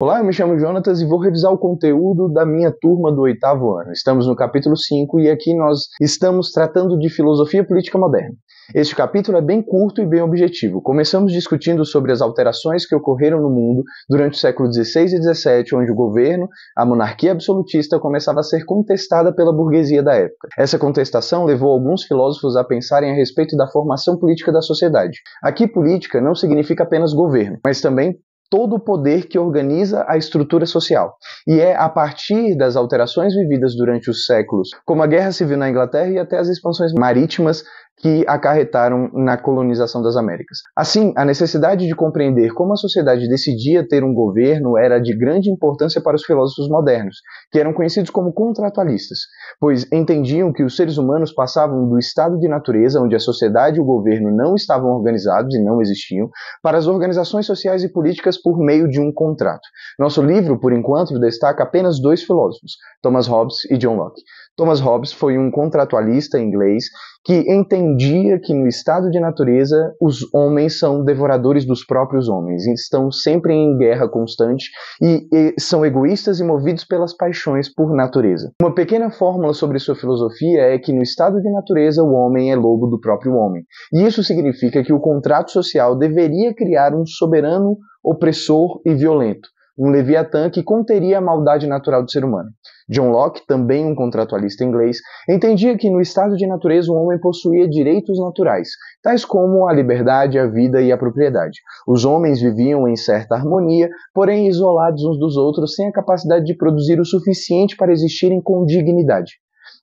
Olá, eu me chamo Jonatas e vou revisar o conteúdo da minha turma do oitavo ano. Estamos no capítulo 5 e aqui nós estamos tratando de filosofia política moderna. Este capítulo é bem curto e bem objetivo. Começamos discutindo sobre as alterações que ocorreram no mundo durante o século XVI e XVII, onde o governo, a monarquia absolutista, começava a ser contestada pela burguesia da época. Essa contestação levou alguns filósofos a pensarem a respeito da formação política da sociedade. Aqui, política não significa apenas governo, mas também todo o poder que organiza a estrutura social. E é a partir das alterações vividas durante os séculos, como a Guerra Civil na Inglaterra e até as expansões marítimas que acarretaram na colonização das Américas. Assim, a necessidade de compreender como a sociedade decidia ter um governo era de grande importância para os filósofos modernos, que eram conhecidos como contratualistas, pois entendiam que os seres humanos passavam do estado de natureza, onde a sociedade e o governo não estavam organizados e não existiam, para as organizações sociais e políticas por meio de um contrato. Nosso livro, por enquanto, destaca apenas dois filósofos, Thomas Hobbes e John Locke. Thomas Hobbes foi um contratualista inglês que entendia que no estado de natureza os homens são devoradores dos próprios homens, estão sempre em guerra constante e, e são egoístas e movidos pelas paixões por natureza. Uma pequena fórmula sobre sua filosofia é que no estado de natureza o homem é lobo do próprio homem. E isso significa que o contrato social deveria criar um soberano opressor e violento um Leviatã que conteria a maldade natural do ser humano. John Locke, também um contratualista inglês, entendia que no estado de natureza o homem possuía direitos naturais, tais como a liberdade, a vida e a propriedade. Os homens viviam em certa harmonia, porém isolados uns dos outros, sem a capacidade de produzir o suficiente para existirem com dignidade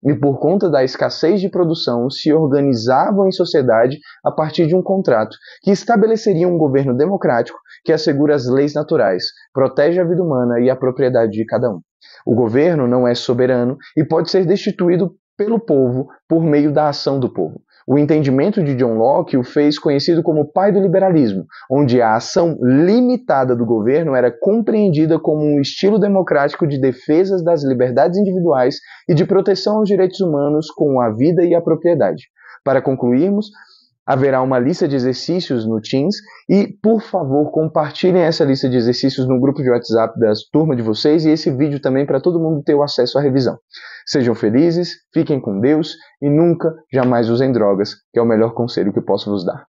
e por conta da escassez de produção se organizavam em sociedade a partir de um contrato que estabeleceria um governo democrático que assegura as leis naturais, protege a vida humana e a propriedade de cada um. O governo não é soberano e pode ser destituído pelo povo por meio da ação do povo. O entendimento de John Locke o fez conhecido como pai do liberalismo, onde a ação limitada do governo era compreendida como um estilo democrático de defesa das liberdades individuais e de proteção aos direitos humanos com a vida e a propriedade. Para concluirmos, Haverá uma lista de exercícios no Teams e, por favor, compartilhem essa lista de exercícios no grupo de WhatsApp das turmas de vocês e esse vídeo também para todo mundo ter o acesso à revisão. Sejam felizes, fiquem com Deus e nunca, jamais usem drogas, que é o melhor conselho que posso vos dar.